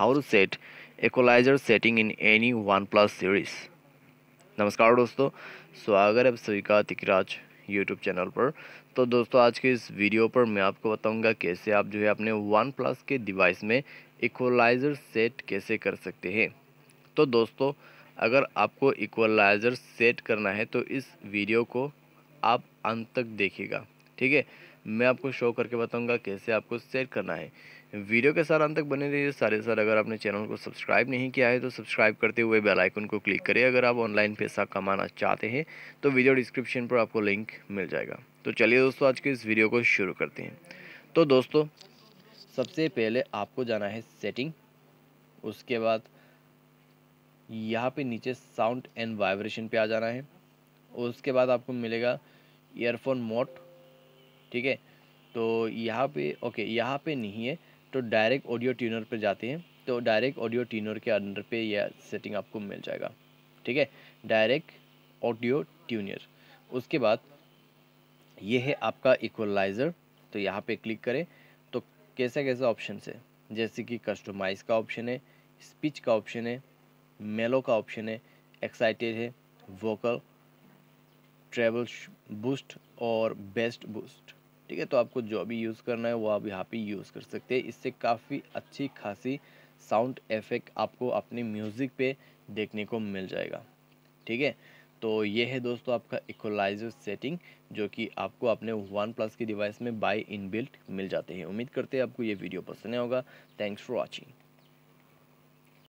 how to set equalizer setting in any OnePlus series नमस्कार दोस्तों स्वागत है आप सभी का तिकराज यूट्यूब चैनल पर तो दोस्तों आज के इस वीडियो पर मैं आपको बताऊंगा कैसे आप जो है अपने वन प्लस के डिवाइस में इक्वलाइज़र सेट कैसे कर सकते हैं तो दोस्तों अगर आपको इक्वलाइज़र सेट करना है तो इस वीडियो को आप अंत तक देखिएगा ठीक है मैं आपको शो करके बताऊंगा कैसे आपको सेट करना है वीडियो के साथ अंत तक बने रहिए सारे साथ अगर आपने चैनल को सब्सक्राइब नहीं किया है तो सब्सक्राइब करते हुए बेल आइकन को क्लिक करें अगर आप ऑनलाइन पैसा कमाना चाहते हैं तो वीडियो डिस्क्रिप्शन पर आपको लिंक मिल जाएगा तो चलिए दोस्तों आज के इस वीडियो को शुरू करते हैं तो दोस्तों सबसे पहले आपको जाना है सेटिंग उसके बाद यहाँ पर नीचे साउंड एंड वाइब्रेशन पर आ जाना है उसके बाद आपको मिलेगा ईयरफोन मोड ठीक है तो यहाँ पे ओके यहाँ पे नहीं है तो डायरेक्ट ऑडियो ट्यूनर पर जाते हैं तो डायरेक्ट ऑडियो ट्यूनर के अंडर पे यह सेटिंग आपको मिल जाएगा ठीक है डायरेक्ट ऑडियो ट्यूनर उसके बाद ये है आपका इक्वलाइज़र तो यहाँ पे क्लिक करें तो कैसे कैसे ऑप्शन है जैसे कि कस्टमाइज का ऑप्शन है स्पीच का ऑप्शन है मेलो का ऑप्शन है एक्साइटेड है वोकल ट्रेवल बूस्ट और बेस्ट बूस्ट ठीक है तो आपको जो भी यूज़ करना है वो आप यहाँ पे यूज़ कर सकते हैं इससे काफ़ी अच्छी खासी साउंड इफेक्ट आपको अपने म्यूज़िक पे देखने को मिल जाएगा ठीक है तो ये है दोस्तों आपका इक्वलाइजर सेटिंग जो कि आपको अपने वन प्लस की डिवाइस में बाई इन बिल्ट मिल जाते हैं उम्मीद करते हैं आपको ये वीडियो पसंद होगा थैंक्स फॉर वॉचिंग